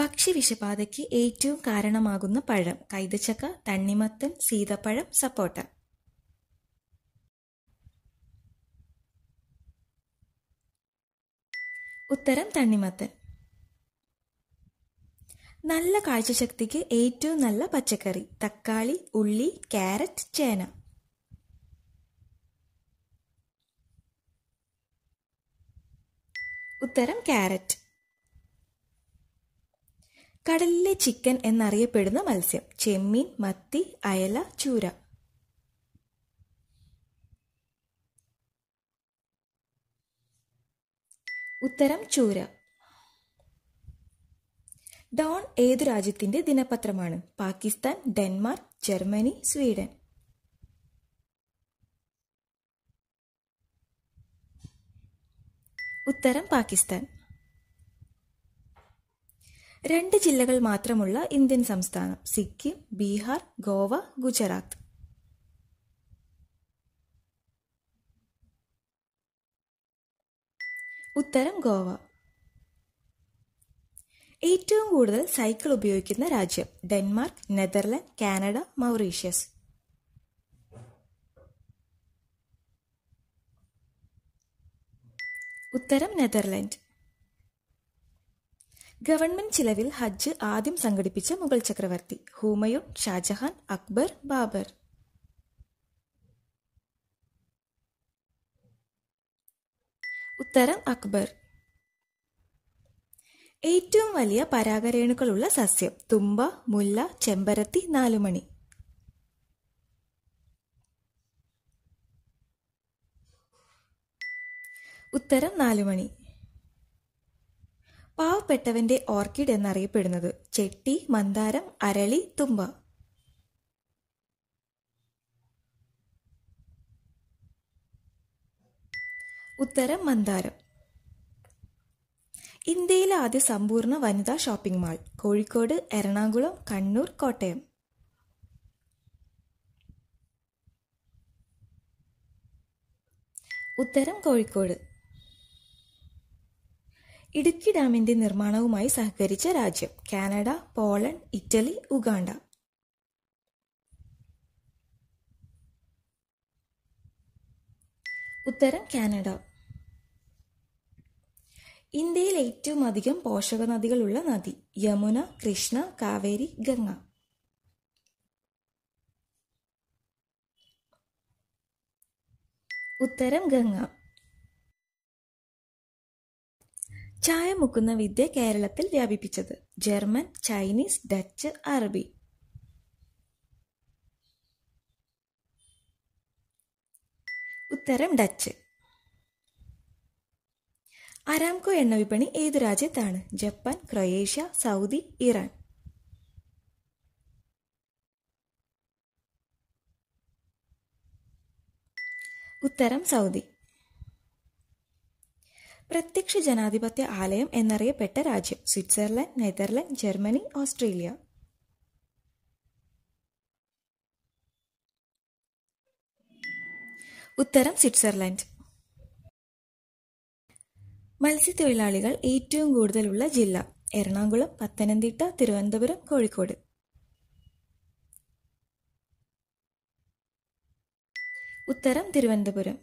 ഭക്ഷ്യവിഷബാധയ്ക്ക് ഏറ്റവും കാരണമാകുന്ന പഴം കൈതച്ചക്ക തണ്ണിമത്തൻ സീതപ്പഴം സപ്പോട്ട ഉത്തരം തണ്ണിമത്തൻ നല്ല കാഴ്ചശക്തിക്ക് ഏറ്റവും നല്ല പച്ചക്കറി തക്കാളി ഉള്ളി ക്യാരറ്റ് ചേന ഉത്തരം ക്യാരറ്റ് കടലിലെ ചിക്കൻ എന്നറിയപ്പെടുന്ന മത്സ്യം ചെമ്മീൻ മത്തി അയല ചൂര ഉത്തരം ചൂര ഡോൺ ഏത് രാജ്യത്തിന്റെ ദിനപത്രമാണ് പാകിസ്ഥാൻ ഡെൻമാർക്ക് ജർമ്മനി സ്വീഡൻ ഉത്തരം പാകിസ്ഥാൻ രണ്ട് ജില്ലകൾ മാത്രമുള്ള ഇന്ത്യൻ സംസ്ഥാനം സിക്കിം ബീഹാർ ഗോവ ഗുജറാത്ത് ഉത്തരം ഗോവ ഏറ്റവും കൂടുതൽ സൈക്കിൾ ഉപയോഗിക്കുന്ന രാജ്യം ഡെൻമാർക്ക് നെതർലൻഡ് കാനഡ മൗറീഷ്യസ് ഉത്തരം നെതർലൻഡ് ഗവൺമെന്റ് ചിലവിൽ ഹജ്ജ് ആദ്യം സംഘടിപ്പിച്ച മുഗൾ ചക്രവർത്തി ഹുമയൂൺ ഷാജഹാൻ അക്ബർ ബാബർ ഉത്തരം അക്ബർ ഏറ്റവും വലിയ പരാഗരേണുക്കളുള്ള സസ്യം തുമ്പ മുല്ല ചെമ്പരത്തി നാലുമണി ഉത്തരം നാലുമണി പെട്ടവന്റെ ഓർക്കിഡ് എന്നറിയപ്പെടുന്നത് ചെട്ടി മന്ദാരം അരളി തുമ്പ ഉത്തരം മന്ദാരം ഇന്ത്യയിലെ ആദ്യ സമ്പൂർണ്ണ വനിതാ ഷോപ്പിംഗ് മാൾ കോഴിക്കോട് എറണാകുളം കണ്ണൂർ കോട്ടയം ഉത്തരം കോഴിക്കോട് ഇടുക്കി ഡാമിന്റെ നിർമ്മാണവുമായി സഹകരിച്ച രാജ്യം കാനഡ പോളണ്ട് ഇറ്റലി ഉഗാണ്ട ഉത്തരം കാനഡ ഇന്ത്യയിൽ ഏറ്റവും അധികം പോഷക നദികളുള്ള നദി യമുന കൃഷ്ണ കാവേരി ഗംഗ ഉത്തരം ഗംഗ ചായ മുക്കുന്ന വിദ്യ കേരളത്തിൽ വ്യാപിപ്പിച്ചത് ജർമ്മൻ ചൈനീസ് ഡച്ച് അറബി ഉത്തരം ഡച്ച് അരാംകോ എണ്ണ വിപണി ഏത് രാജ്യത്താണ് ജപ്പാൻ ക്രൊയേഷ്യ സൗദി ഇറാൻ ഉത്തരം സൗദി പ്രത്യക്ഷ ജനാധിപത്യ ആലയം എന്നറിയപ്പെട്ട രാജ്യം സ്വിറ്റ്സർലൻഡ് നെതർലൻഡ് ജർമ്മനി ഓസ്ട്രേലിയ ഉത്തരം സ്വിറ്റ്സർലൻഡ് മത്സ്യത്തൊഴിലാളികൾ ഏറ്റവും കൂടുതലുള്ള ജില്ല എറണാകുളം പത്തനംതിട്ട തിരുവനന്തപുരം കോഴിക്കോട് ഉത്തരം തിരുവനന്തപുരം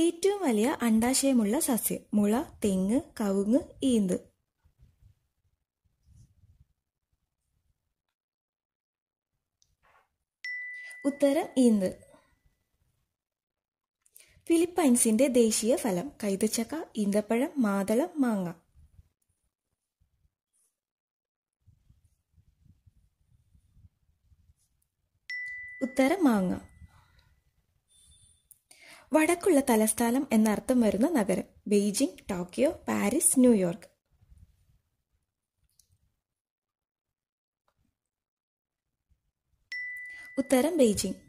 ഏറ്റവും വലിയ അണ്ടാശയമുള്ള സസ്യം മുള തെങ്ങ് കവുങ്ങ് ഈന്ത് ഉത്തരം ഈന്ത് ഫിലിപ്പൈൻസിന്റെ ദേശീയ ഫലം കൈതച്ചക്ക ഈന്തപ്പഴം മാതളം മാങ്ങ ഉത്തരം മാങ്ങ വടക്കുള്ള തലസ്ഥാനം എന്നർത്ഥം വരുന്ന നഗരം ബെയ്ജിംഗ് ടോക്കിയോ പാരീസ് ന്യൂയോർക്ക് ഉത്തരം ബെയ്ജിംഗ്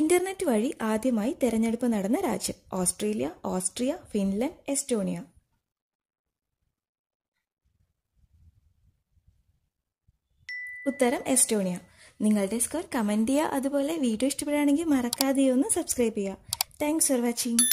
ഇന്റർനെറ്റ് വഴി ആദ്യമായി തെരഞ്ഞെടുപ്പ് നടന്ന രാജ്യം ഓസ്ട്രേലിയ ഓസ്ട്രിയ ഫിൻലൻഡ് എസ്റ്റോണിയ ഉത്തരം എസ്റ്റോണിയ നിങ്ങളുടെ സ്കോർ കമൻറ്റ് ചെയ്യുക അതുപോലെ വീഡിയോ ഇഷ്ടപ്പെടുകയാണെങ്കിൽ മറക്കാതെ ഒന്ന് സബ്സ്ക്രൈബ് ചെയ്യുക താങ്ക്സ് ഫോർ വാച്ചിങ്